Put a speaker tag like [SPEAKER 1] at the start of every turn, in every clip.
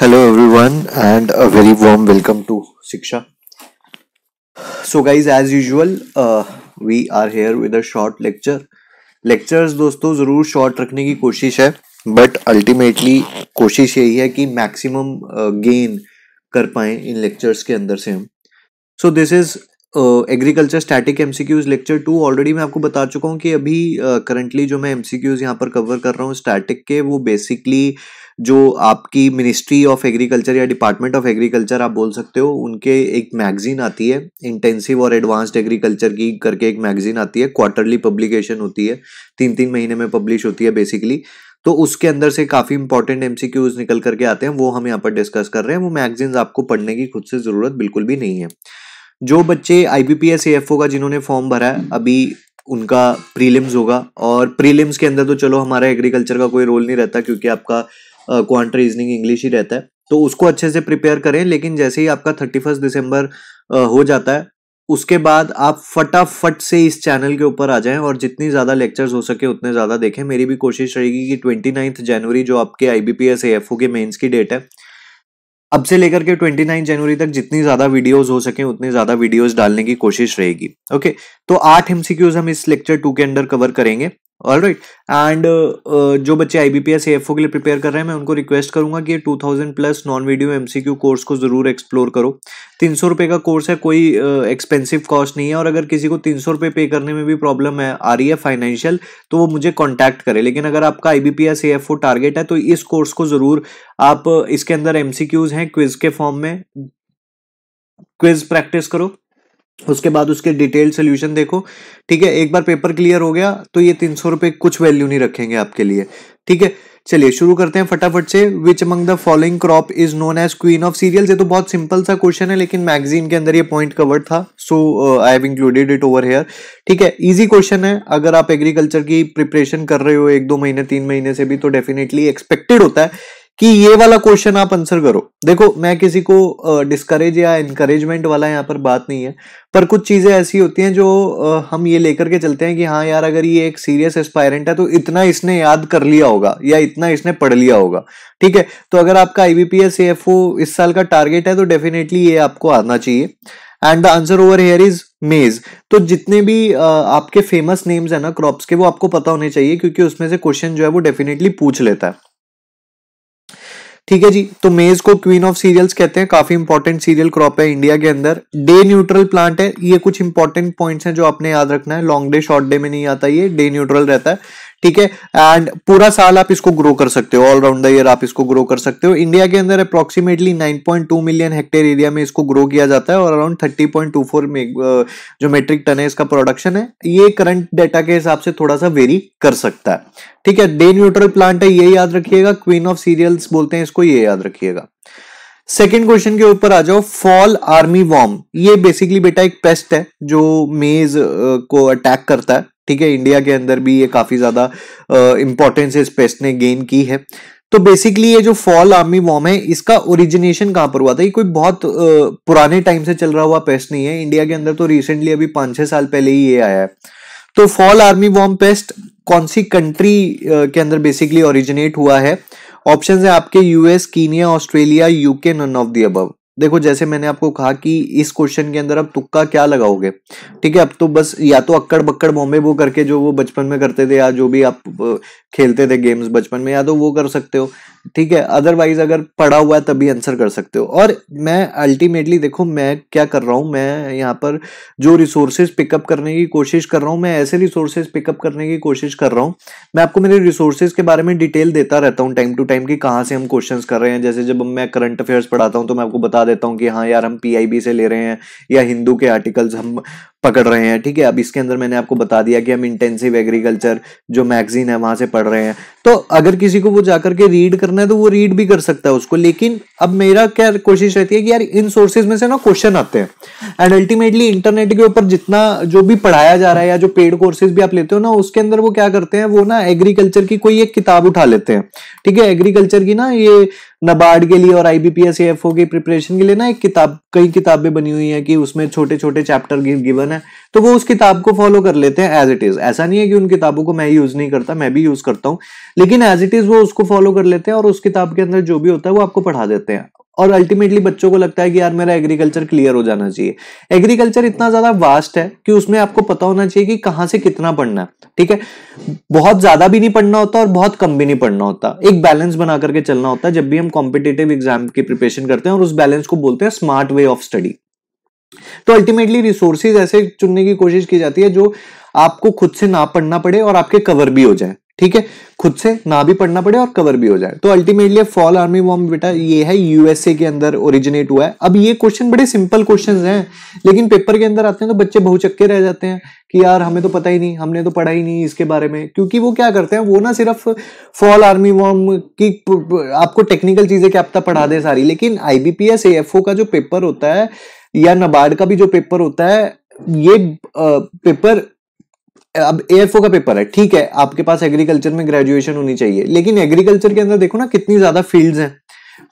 [SPEAKER 1] Hello everyone and a very warm welcome to Shiksha so guys as usual we are here with a short lecture lectures दोस्तों जरूर short रखने की कोशिश है but ultimately कोशिश यही है कि मैक्सिमम गेन uh, कर पाए इन लेक्चर्स के अंदर से हम so this is agriculture static um lecture two already मैं आपको बता चुका हूँ कि अभी करंटली uh, जो मैं एम सी यहाँ पर कवर कर रहा हूँ स्टैटिक के वो बेसिकली uh, जो आपकी मिनिस्ट्री ऑफ एग्रीकल्चर या डिपार्टमेंट ऑफ एग्रीकल्चर आप बोल सकते हो उनके एक मैगजीन आती है इंटेंसिव और एडवांस्ड एग्रीकल्चर की करके एक मैगजीन आती है क्वार्टरली पब्लिकेशन होती है तीन तीन महीने में पब्लिश होती है बेसिकली तो उसके अंदर से काफी इंपॉर्टेंट एम निकल करके आते हैं वो हम यहाँ पर डिस्कस कर रहे हैं वो मैगजीन आपको पढ़ने की खुद से जरूरत बिल्कुल भी नहीं है जो बच्चे आईबीपीएस एफ का जिन्होंने फॉर्म भरा है अभी उनका प्रीलिम्स होगा और प्रीलिम्स के अंदर तो चलो हमारा एग्रीकल्चर का कोई रोल नहीं रहता क्योंकि आपका क्वांट रीजनिंग इंग्लिश ही रहता है तो उसको अच्छे से प्रिपेयर करें लेकिन जैसे ही आपका थर्टी फर्स्ट दिसंबर हो जाता है उसके बाद आप फटाफट से इस चैनल के ऊपर आ जाएं और जितनी ज़्यादा लेक्चर्स हो सके उतने ज़्यादा देखें मेरी भी कोशिश रहेगी कि ट्वेंटी नाइन्थ जनवरी जो आपके I B P S F O के मेन्स की डेट है अब से लेकर के ट्वेंटी नाइन जनवरी तक जितनी ज़्यादा वीडियोज हो सके उतनी ज़्यादा वीडियोज डालने की कोशिश रहेगी ओके तो आठ एमसीक्यूज हम इस लेक्चर टू के अंडर कवर करेंगे ऑल राइट एंड जो बच्चे आई बी पी एस के लिए प्रिपेयर कर रहे हैं मैं उनको रिक्वेस्ट करूंगा कि ये two thousand plus non video M C Q course को ज़रूर एक्सप्लोर करो तीन सौ रुपये का कोर्स है कोई एक्सपेंसिव uh, कॉस्ट नहीं है और अगर किसी को तीन सौ रुपये पे करने में भी प्रॉब्लम है आ रही है फाइनेंशियल तो वो मुझे कॉन्टैक्ट करे लेकिन अगर आपका I B P S target है तो इस कोर्स को ज़रूर आप इसके अंदर एम सी क्यूज़ हैं क्विज़ के फॉर्म में क्विज़ प्रैक्टिस करो उसके बाद उसके डिटेल सोल्यूशन देखो ठीक है एक बार पेपर क्लियर हो गया तो ये तीन सौ रुपए कुछ वैल्यू नहीं रखेंगे आपके लिए ठीक है चलिए शुरू करते हैं फटाफट से which among the following crop is known as queen of cereals ये तो बहुत सिंपल सा क्वेश्चन है लेकिन मैगजीन के अंदर ये पॉइंट कवर था so I have included it over here ठीक है इजी क्वेश्चन है अगर आप एग्रीकल्चर की प्रिपरेशन कर रहे हो एक दो महीने तीन महीने से भी तो डेफिनेटली एक्सपेक्टेड होता है कि ये वाला क्वेश्चन आप आंसर करो देखो मैं किसी को डिस्करेज या इनकरेजमेंट वाला यहाँ पर बात नहीं है पर कुछ चीज़ें ऐसी होती हैं जो हम ये लेकर के चलते हैं कि हाँ यार अगर ये एक सीरियस एस्पायरेंट है तो इतना इसने याद कर लिया होगा या इतना इसने पढ़ लिया होगा ठीक है तो अगर आपका आईबीपीएस एफ इस साल का टारगेट है तो डेफिनेटली ये आपको आना चाहिए and the answer over here is maize तो जितने भी आपके फेमस नेम्स है ना क्रॉप्स के वो आपको पता होने चाहिए क्योंकि उसमें से क्वेश्चन जो है वो डेफिनेटली पूछ लेता है ठीक है जी तो मेज को क्वीन ऑफ सीरियल्स कहते हैं काफी इंपॉर्टेंट सीरियल क्रॉप है इंडिया के अंदर डे न्यूट्रल प्लांट है ये कुछ इंपॉर्टेंट पॉइंट्स हैं जो आपने याद रखना है लॉन्ग डे शॉर्ट डे में नहीं आता ये डे न्यूट्रल रहता है ठीक है एंड पूरा साल आप इसको ग्रो कर सकते हो ऑल राउंड द ईयर आप इसको ग्रो कर सकते हो इंडिया के अंदर अप्रोक्सीमेटली 9.2 मिलियन हेक्टेयर एरिया में इसको ग्रो किया जाता है और अराउंड 30.24 जो मेट्रिक टन है इसका प्रोडक्शन है ये करंट डेटा के हिसाब से थोड़ा सा वेरी कर सकता है ठीक है डे न्यूट्रल प्लांट है ये याद रखिएगा क्वीन ऑफ सीरियल्स बोलते हैं इसको ये याद रखिएगा सेकेंड क्वेश्चन के ऊपर आ जाओ फॉल आर्मी वॉर्म ये बेसिकली बेटा एक पेस्ट है जो मेज को अटैक करता है ठीक है इंडिया के अंदर भी ये काफ़ी ज़्यादा इंपॉर्टेंस इस पेस्ट ने गेन की है तो बेसिकली ये जो फॉल आर्मी वॉम है इसका ओरिजिनेशन कहां पर हुआ था ये कोई बहुत पुराने टाइम से चल रहा हुआ पेस्ट नहीं है इंडिया के अंदर तो रिसेंटली अभी पांच छह साल पहले ही ये आया है तो फॉल आर्मी वॉम पेस्ट कौन सी कंट्री के अंदर बेसिकली ओरिजिनेट हुआ है ऑप्शन है आपके US Kenya Australia UK none of the above देखो जैसे मैंने आपको कहा कि इस क्वेश्चन के अंदर अब तुक्का क्या लगाओगे ठीक है अब तो बस या तो अक्कड़ बक्कड़ बॉम्बे वो करके जो वो बचपन में करते थे या जो भी आप खेलते थे गेम्स बचपन में या तो वो कर सकते हो ठीक है अदरवाइज अगर पढ़ा हुआ है तभी आंसर कर सकते हो और मैं अल्टीमेटली देखो मैं क्या कर रहा हूँ मैं यहाँ पर जो रिसोर्सेज पिकअप करने की कोशिश कर रहा हूँ मैं ऐसे रिसोर्सेज पिकअप करने की कोशिश कर रहा हूँ मैं आपको मेरे रिसोर्सेज के बारे में डिटेल देता रहता हूँ टाइम टू टाइम कि कहाँ से हम क्वेश्चन कर रहे हैं जैसे जब मैं करंट अफेयर्स पढ़ाता हूँ तो मैं आपको बता देता हूँ कि हाँ यार हम पी से ले रहे हैं या हिंदू के आर्टिकल्स हम पकड़ रहे हैं ठीक है अब इसके अंदर मैंने आपको बता दिया कि हम इंटेंसिव एग्रीकल्चर जो मैगजीन है वहां से पढ़ रहे हैं तो अगर किसी को वो जाकर के रीड करना है तो वो रीड भी कर सकता है उसको लेकिन अब मेरा क्या कोशिश रहती है कि यार इन सोर्सेज में से ना क्वेश्चन आते हैं एंड अल्टीमेटली इंटरनेट के ऊपर जितना जो भी पढ़ाया जा रहा है या जो पेड कोर्सेज भी आप लेते हो ना उसके अंदर वो क्या करते हैं वो ना एग्रीकल्चर की कोई एक किताब उठा लेते हैं ठीक है एग्रीकल्चर की ना ये नबार्ड के लिए और आईबीपीएस एफओ की प्रिपरेशन के लिए ना एक किताब कई किताबें बनी हुई हैं कि उसमें छोटे छोटे चैप्टर गिवन है तो वो उस किताब को फॉलो कर लेते हैं एज इट इज ऐसा नहीं है कि उन किताबों को मैं यूज नहीं करता मैं भी यूज करता हूँ लेकिन एज इट इज वो उसको फॉलो कर लेते हैं और उस किताब के अंदर जो भी होता है वो आपको पढ़ा देते हैं और अल्टीमेटली बच्चों को लगता है कि यार मेरा एग्रीकल्चर क्लियर हो जाना चाहिए एग्रीकल्चर इतना ज्यादा वास्ट है कि उसमें आपको पता होना चाहिए कि कहाँ से कितना पढ़ना है ठीक है बहुत ज्यादा भी नहीं पढ़ना होता और बहुत कम भी नहीं पढ़ना होता एक बैलेंस बना करके चलना होता है जब भी हम कॉम्पिटेटिव एग्जाम की प्रिपरेशन करते हैं और उस बैलेंस को बोलते हैं स्मार्ट वे ऑफ स्टडी तो अल्टीमेटली रिसोर्सेज ऐसे चुनने की कोशिश की जाती है जो आपको खुद से ना पढ़ना पड़े और आपके कवर भी हो जाए ठीक है खुद से ना भी पढ़ना पड़े और कवर भी हो जाए तो अल्टीमेटली फॉल आर्मी वॉर्म बेटा ये है यूएसए के अंदर ओरिजिनेट हुआ है अब ये क्वेश्चन बड़े सिंपल क्वेश्चन हैं लेकिन पेपर के अंदर आते हैं तो बच्चे बहुचक्के रह जाते हैं कि यार हमें तो पता ही नहीं हमने तो पढ़ा ही नहीं इसके बारे में क्योंकि वो क्या करते हैं वो ना सिर्फ फॉल आर्मी वॉर्म की आपको टेक्निकल चीजें क्या पढ़ा दे सारी लेकिन आईबीपीएस ओ का जो पेपर होता है या नबार्ड का भी जो पेपर होता है ये पेपर अब एफ का पेपर है ठीक है आपके पास एग्रीकल्चर में ग्रेजुएशन होनी चाहिए लेकिन एग्रीकल्चर के अंदर देखो ना कितनी ज्यादा फील्ड्स हैं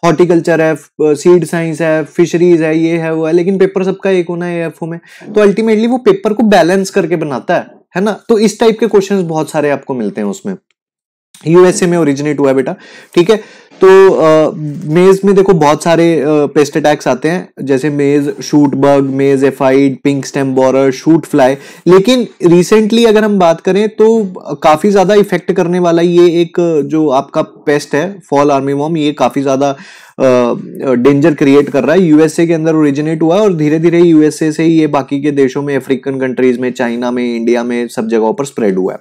[SPEAKER 1] हॉर्टिकल्चर है सीड साइंस है फिशरीज है ये है वो है लेकिन पेपर सबका एक होना है एफ में तो अल्टीमेटली वो पेपर को बैलेंस करके बनाता है है ना तो इस टाइप के क्वेश्चंस बहुत सारे आपको मिलते हैं उसमें यूएसए में ओरिजिनेट हुआ है बेटा ठीक है तो मेज में देखो बहुत सारे पेस्ट अटैक्स आते हैं जैसे मेज shoot bug maize aphid pink stem borer shoot fly लेकिन रिसेंटली अगर हम बात करें तो काफ़ी ज़्यादा इफेक्ट करने वाला ये एक जो आपका पेस्ट है फॉल आर्मी वॉम ये काफ़ी ज़्यादा डेंजर क्रिएट कर रहा है यूएसए के अंदर ओरिजिनेट हुआ है और धीरे धीरे यूएसए से ही ये बाकी के देशों में अफ्रीकन कंट्रीज में चाइना में इंडिया में सब जगहों पर स्प्रेड हुआ है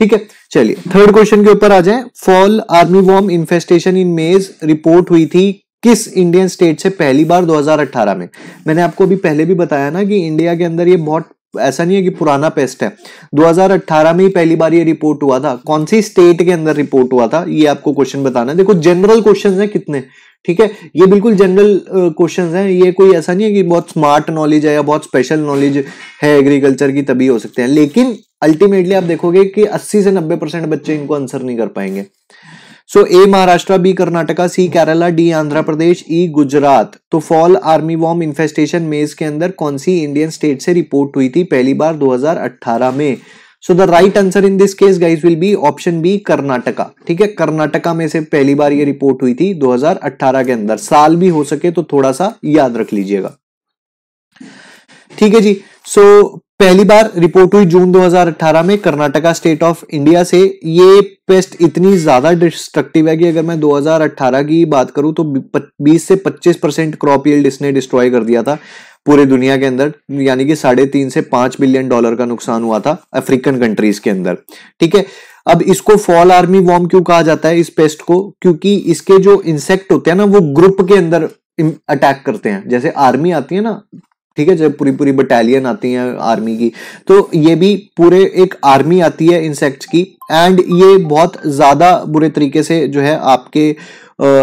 [SPEAKER 1] ठीक है चलिए थर्ड क्वेश्चन के ऊपर आ जाए fall army worm infestation in maize report हुई थी किस इंडियन स्टेट से पहली बार 2018 में मैंने आपको अभी पहले भी बताया ना कि इंडिया के अंदर ये बहुत ऐसा नहीं है कि पुराना पेस्ट है 2018 में ही पहली बार ये रिपोर्ट हुआ था कौन सी स्टेट के अंदर रिपोर्ट हुआ था ये आपको क्वेश्चन बताना देखो जनरल क्वेश्चन है कितने ठीक है ये बिल्कुल जनरल क्वेश्चन है ये कोई ऐसा नहीं है कि बहुत स्मार्ट नॉलेज है या बहुत स्पेशल नॉलेज है एग्रीकल्चर की तभी हो सकते हैं लेकिन अल्टीमेटली आप देखोगे कि 80 से 90 परसेंट बच्चे इनको आंसर नहीं कर पाएंगे so A Maharashtra B Karnataka C Kerala D Andhra Pradesh E Gujarat तो fall army worm infestation maize के अंदर कौन सी इंडियन स्टेट से रिपोर्ट हुई थी पहली बार 2018 में so the right answer in this case guys will be option B Karnataka ठीक है कर्नाटका में से पहली बार ये रिपोर्ट हुई थी 2018 के अंदर साल भी हो सके तो थोड़ा सा याद रख लीजिएगा ठीक है जी सो so, पहली बार रिपोर्ट हुई जून 2018 में कर्नाटका स्टेट ऑफ इंडिया से ये पेस्ट इतनी ज्यादा डिस्ट्रक्टिव है कि अगर मैं 2018 की बात करूं तो 20 से 25 परसेंट क्रॉप यील्ड इसने डिस्ट्रॉय कर दिया था पूरे दुनिया के अंदर यानी कि साढ़े तीन से पांच बिलियन डॉलर का नुकसान हुआ था अफ्रीकन कंट्रीज के अंदर ठीक है अब इसको फॉल आर्मी वॉर्म क्यों कहा जाता है इस पेस्ट को क्योंकि इसके जो इंसेक्ट होते हैं ना वो ग्रुप के अंदर अटैक करते हैं जैसे आर्मी आती है ना ठीक है जब पूरी पूरी बटालियन आती है आर्मी की तो ये भी पूरे एक आर्मी आती है इंसेक्ट्स की एंड ये बहुत ज़्यादा बुरे तरीके से जो है आपके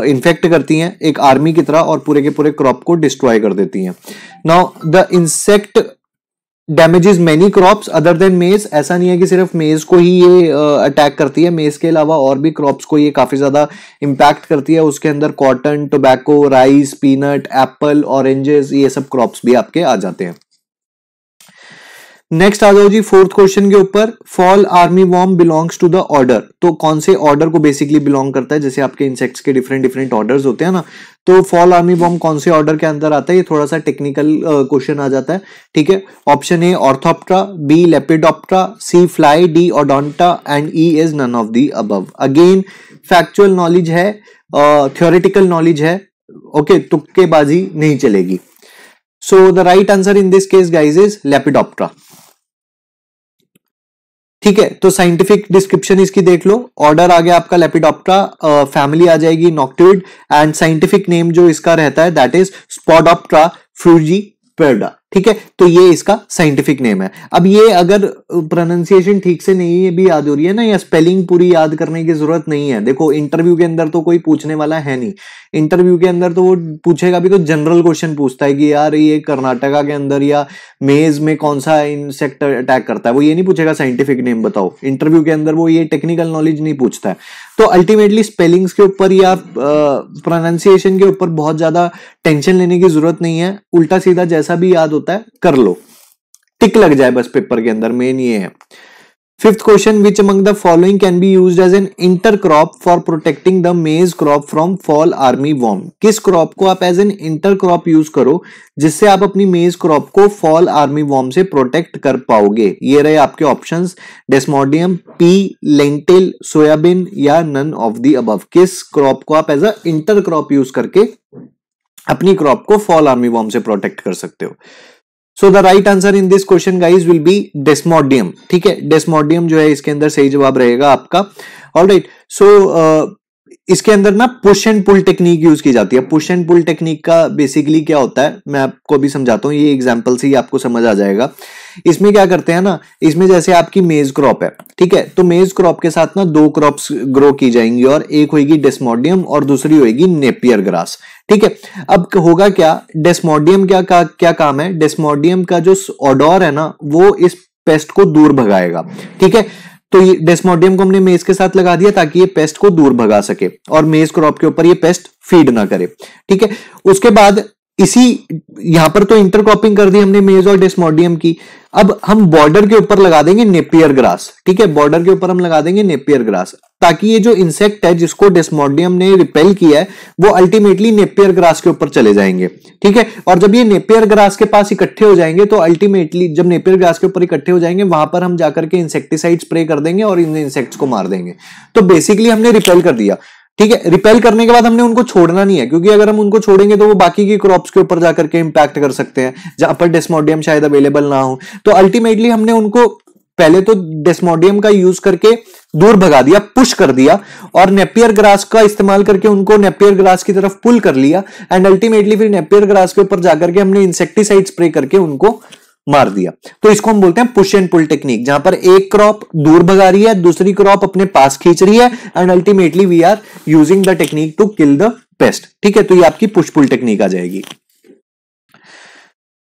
[SPEAKER 1] इन्फेक्ट करती हैं एक आर्मी की तरह और पूरे के पूरे क्रॉप को डिस्ट्रॉय कर देती हैं now the insect damages many crops other than maize ऐसा नहीं है कि सिर्फ मेज को ही ये अटैक करती है मेज के अलावा और भी क्रॉप्स को ये काफ़ी ज़्यादा इम्पैक्ट करती है उसके अंदर cotton tobacco rice peanut apple oranges ये सब क्रॉप्स भी आपके आ जाते हैं नेक्स्ट आ जाओ जी फोर्थ क्वेश्चन के ऊपर fall army worm belongs to the order तो कौन से ऑर्डर को बेसिकली बिलोंग करता है जैसे आपके इंसेक्ट्स के डिफरेंट डिफरेंट ऑर्डर्स होते हैं ना तो फॉल आर्मी बॉम्ब कौन से ऑर्डर के अंदर आता है ये थोड़ा सा टेक्निकल क्वेश्चन आ जाता है ठीक है option A orthoptera B lepidoptera C fly D odonata and E is none of the above again factual knowledge है थ्योरेटिकल uh, नॉलेज है ओके okay, तुक्केबाजी नहीं चलेगी So the right answer in this case guys is Lepidoptera. ठीक है तो scientific description इसकी देख लो ऑर्डर आ गया आपका लेपिडॉप्ट्रा फैमिली आ जाएगी नॉक्टिड एंड साइंटिफिक नेम जो इसका रहता है दैट इज स्पॉडॉप्ट्रा फ्रूजी पेडा ठीक है तो ये इसका साइंटिफिक नेम है अब ये अगर प्रोनाउंसिएशन ठीक से नहीं है भी याद हो रही है ना या स्पेलिंग पूरी याद करने की जरूरत नहीं है देखो इंटरव्यू के अंदर तो कोई पूछने वाला है नहीं इंटरव्यू के अंदर तो वो पूछेगा भी तो जनरल क्वेश्चन पूछता है कि यार ये कर्नाटका के अंदर या मेज में कौन सा इंसेक्ट अटैक करता है वो ये नहीं पूछेगा साइंटिफिक नेम बताओ इंटरव्यू के अंदर वो ये टेक्निकल नॉलेज नहीं पूछता है तो अल्टीमेटली स्पेलिंग्स के ऊपर या प्रोनाउंसिएशन के ऊपर बहुत ज्यादा टेंशन लेने की जरूरत नहीं है उल्टा सीधा जैसा भी याद होता है कर लो टिक लग जाए बस पेपर के अंदर मेन ये है fifth question which among the following can be be as an inter crop for protecting the maize crop from fall army worm किस क्रॉप को आप as an inter crop use करो जिससे आप अपनी मेज क्रॉप को फॉल आर्मी वॉर्म से protect कर पाओगे ये रहे आपके option desmodium pea lentil soybean या नन ऑफ दी अब किस क्रॉप को आप as a inter crop use करके अपनी क्रॉप को फॉल आर्मी वॉर्म से प्रोटेक्ट कर सकते हो so the right answer in this question guys will be desmodium ठीक है डेस्मोडियम जो है इसके अंदर सही जवाब रहेगा आपका ऑल राइट सो इसके अंदर ना push and pull technique use की जाती है पुश एंड पुल टेक्निक का बेसिकली क्या होता है मैं आपको भी समझाता हूँ ये एग्जाम्पल से ही आपको समझ आ जाएगा इसमें क्या करते हैं ना इसमें जैसे आपकी मेज क्रॉप है ठीक है तो मेज क्रॉप के साथ ना दो क्रॉप्स ग्रो की जाएंगी और एक होगी डेस्मोडियम और दूसरी होगी नेपियर ग्रास ठीक है अब होगा क्या डेस्मोडियम क्या का, क्या काम है डेस्मोडियम का जो ऑडोर है ना वो इस पेस्ट को दूर भगाएगा ठीक है तो ये डेस्मोडियम को हमने मेज के साथ लगा दिया ताकि ये पेस्ट को दूर भगा सके और मेज क्रॉप के ऊपर ये पेस्ट फीड ना करे ठीक है उसके बाद इसी यहां पर तो इंटरक्रॉपिंग कर दी हमने मेज और डेस्मोडियम की अब हम बॉर्डर के ऊपर लगा देंगे नेपियर ग्रास ठीक है बॉर्डर के ऊपर हम लगा देंगे नेपियर ग्रास ताकि ये जो इंसेक्ट है जिसको डेस्मोडियम ने रिपेल किया है वो अल्टीमेटली नेपियर ग्रास के ऊपर चले जाएंगे ठीक है और जब ये नेपियर ग्रास के पास इकट्ठे हो जाएंगे तो अल्टीमेटली जब नेपियर ग्रास के ऊपर इकट्ठे हो जाएंगे वहां पर हम जाकर के इंसेक्टिसाइड स्प्रे कर देंगे और इन इंसेक्ट्स को मार देंगे तो बेसिकली हमने रिपेल कर दिया ठीक है रिपेल करने के बाद हमने उनको छोड़ना नहीं है क्योंकि अगर हम उनको छोड़ेंगे तो वो बाकी की क्रॉप्स के ऊपर जाकर के इंपैक्ट कर सकते हैं जहां पर डेस्मोडियम शायद अवेलेबल ना हो तो अल्टीमेटली हमने उनको पहले तो डेस्मोडियम का यूज करके दूर भगा दिया पुश कर दिया और नेपियर ग्रास का इस्तेमाल करके उनको नेपियर ग्रास की तरफ पुल कर लिया एंड अल्टीमेटली फिर नेपियर ग्रास के ऊपर जाकर के हमने इंसेक्टिसाइड स्प्रे करके उनको मार दिया तो इसको हम बोलते हैं पुश एंड पुल टेक्निक जहां पर एक क्रॉप दूर भगा रही है दूसरी क्रॉप अपने पास खींच रही है and ultimately we are using the technique to kill the pest ठीक है तो ये आपकी पुश पुल टेक्निक आ जाएगी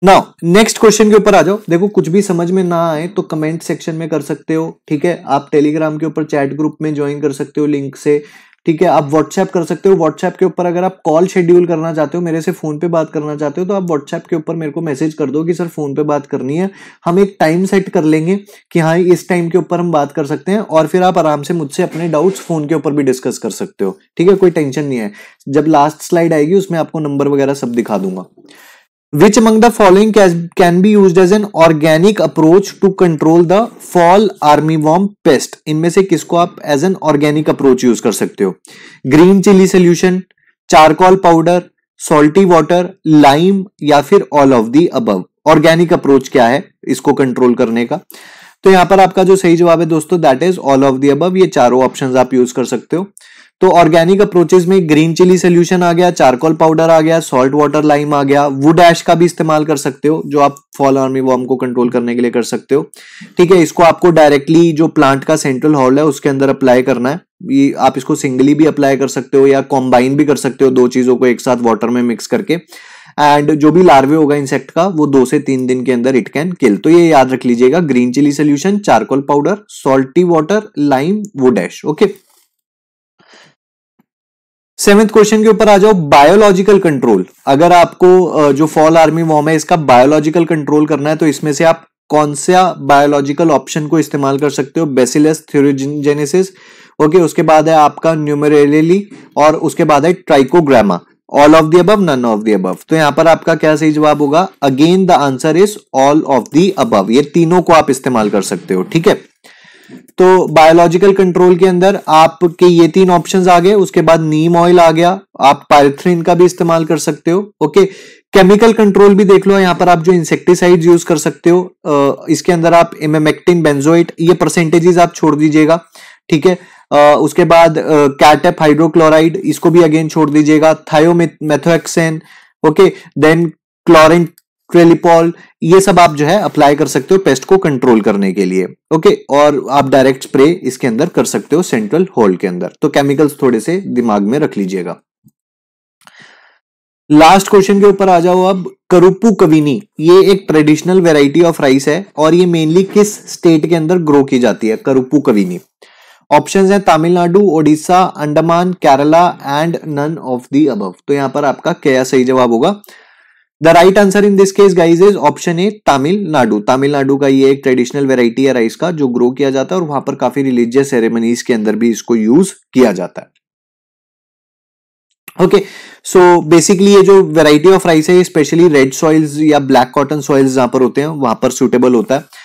[SPEAKER 1] नाउ नेक्स्ट क्वेश्चन के ऊपर आ जाओ देखो कुछ भी समझ में ना आए तो कमेंट सेक्शन में कर सकते हो ठीक है आप टेलीग्राम के ऊपर चैट ग्रुप में ज्वाइन कर सकते हो लिंक से ठीक है आप व्हाट्सएप कर सकते हो व्हाट्सएप के ऊपर अगर आप कॉल शेड्यूल करना चाहते हो मेरे से फोन पे बात करना चाहते हो तो आप व्हाट्सएप के ऊपर मेरे को मैसेज कर दो कि सर फोन पे बात करनी है हम एक टाइम सेट कर लेंगे कि हाँ इस टाइम के ऊपर हम बात कर सकते हैं और फिर आप आराम से मुझसे अपने डाउट्स फोन के ऊपर भी डिस्कस कर सकते हो ठीक है कोई टेंशन नहीं है जब लास्ट स्लाइड आएगी उसमें आपको नंबर वगैरह सब दिखा दूंगा Which among the following can be used as an organic approach to control the fall armyworm pest? इनमें से किसको आप as an organic approach use कर सकते हो Green chili solution, charcoal powder, salty water, lime या फिर all of the above. Organic approach क्या है इसको कंट्रोल करने का तो यहाँ पर आपका जो सही जवाब है दोस्तों that is all of the above ये चारों ऑप्शन आप यूज कर सकते हो तो ऑर्गेनिक अप्रोचेज में ग्रीन चिली सोल्यूशन आ गया चारकोल पाउडर आ गया सॉल्ट वाटर लाइम आ गया वुड एश का भी इस्तेमाल कर सकते हो जो आप फॉल आर्मी वॉर्म को कंट्रोल करने के लिए कर सकते हो ठीक है इसको आपको डायरेक्टली जो प्लांट का सेंट्रल हॉल है उसके अंदर अप्लाई करना है ये आप इसको सिंगली भी अप्लाई कर सकते हो या कॉम्बाइन भी कर सकते हो दो चीजों को एक साथ वाटर में मिक्स करके एंड जो भी लार्वे होगा इंसेक्ट का वो दो से तीन दिन के अंदर इट कैन किल तो ये याद रख लीजिएगा green chilli solution charcoal powder salty water lime वो डैश ओके सेवेंथ क्वेश्चन के ऊपर आ जाओ बायोलॉजिकल कंट्रोल अगर आपको जो फॉल आर्मी वॉम है इसका बायोलॉजिकल कंट्रोल करना है तो इसमें से आप कौन सा बायोलॉजिकल ऑप्शन को इस्तेमाल कर सकते हो बेसिलस थ्योरिजेनेसिस ओके उसके बाद है आपका न्यूमरेली और उसके बाद है ट्राइकोग्रामा ऑल ऑफ दी अब नन ऑफ दी अबव तो यहां पर आपका क्या सही जवाब होगा again the answer is all of the above ये तीनों को आप इस्तेमाल कर सकते हो ठीक है तो बायोलॉजिकल कंट्रोल के अंदर आपके ये तीन ऑप्शंस आ गए उसके बाद नीम ऑयल आ गया आप पायरेथ्रीन का भी इस्तेमाल कर सकते हो ओके केमिकल कंट्रोल भी देख लो यहां पर आप जो इंसेक्टिसाइड यूज कर सकते हो इसके अंदर आप इमेमेक्टिन बेंजोइट ये परसेंटेजेस आप छोड़ दीजिएगा ठीक है उसके बाद कैटेप हाइड्रोक्लोराइड इसको भी अगेन छोड़ दीजिएगा thiamethoxam okay then chlorantraniliprole ये सब आप जो है अप्लाई कर सकते हो पेस्ट को कंट्रोल करने के लिए ओके और आप डायरेक्ट स्प्रे इसके अंदर कर सकते हो सेंट्रल होल के अंदर तो केमिकल्स थोड़े से दिमाग में रख लीजिएगा लास्ट क्वेश्चन के ऊपर आ जाओ अब करुप्पू कविनी ये एक ट्रेडिशनल वेराइटी ऑफ राइस है और ये मेनली किस स्टेट के अंदर ग्रो की जाती है करुप्पू कविनी ऑप्शन है Tamil Nadu Odisha Andaman Kerala and none of the अब तो यहां पर आपका क्या सही जवाब होगा the right answer in this case guys is option A Tamil Nadu Tamil Nadu का ये एक ट्रेडिशनल वेराइटी है राइस का जो ग्रो किया जाता है और वहां पर काफी रिलीजियस सेरेमनीज के अंदर भी इसको यूज किया जाता है ओके सो बेसिकली ये जो वेराइटी ऑफ राइस है स्पेशली रेड सॉइल्स या ब्लैक कॉटन सॉइल्स जहां पर होते हैं वहां पर सुटेबल होता है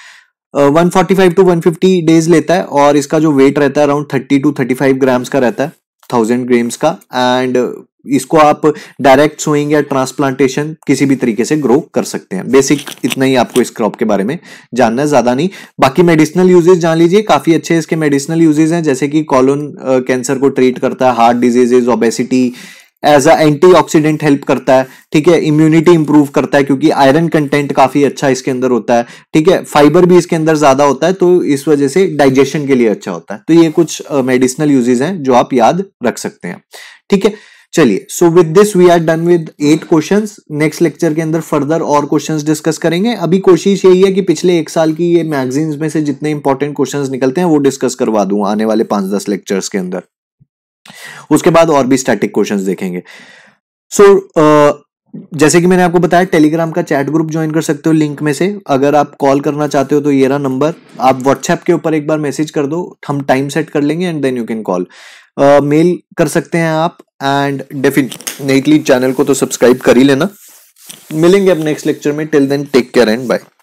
[SPEAKER 1] one forty five to one fifty days लेता है और इसका जो वेट रहता है around thirty two thirty five grams का रहता है थाउजेंड ग्रेम्स का एंड इसको आप डायरेक्ट सोइंग या ट्रांसप्लांटेशन किसी भी तरीके से ग्रो कर सकते हैं बेसिक इतना ही आपको इस क्रॉप के बारे में जानना है ज्यादा नहीं बाकी मेडिसिनल यूजेज जान लीजिए काफी अच्छे इसके मेडिसिनल यूजेज हैं जैसे कि कॉलोन कैंसर को ट्रीट करता है heart diseases obesity as a antioxidant help करता है ठीक है इम्यूनिटी इंप्रूव करता है क्योंकि आयरन कंटेंट काफी अच्छा इसके अंदर होता है ठीक है फाइबर भी इसके अंदर ज्यादा होता है तो इस वजह से डाइजेशन के लिए अच्छा होता है तो ये कुछ मेडिसिनल यूजेज हैं जो आप याद रख सकते हैं ठीक है चलिए so with this we are done with eight question next lecture के अंदर फर्दर और क्वेश्चन डिस्कस करेंगे अभी कोशिश यही है कि पिछले एक साल की ये मैगजीन्स में से जितने इंपॉर्टेंट क्वेश्चन निकलते हैं वो डिस्कस करवा दूं आने वाले पांच दस लेक्चर्स के अंदर उसके बाद और भी स्टैटिक क्वेश्चंस देखेंगे सो so, uh, जैसे कि मैंने आपको बताया टेलीग्राम का चैट ग्रुप ज्वाइन कर सकते हो लिंक में से अगर आप कॉल करना चाहते हो तो ये रहा नंबर आप व्हाट्सएप के ऊपर एक बार मैसेज कर दो हम टाइम सेट कर लेंगे and then you can call mail कर सकते हैं आप एंड डेफिनेटली चैनल को तो सब्सक्राइब कर ही लेना मिलेंगे अब नेक्स्ट लेक्चर में till then take care and bye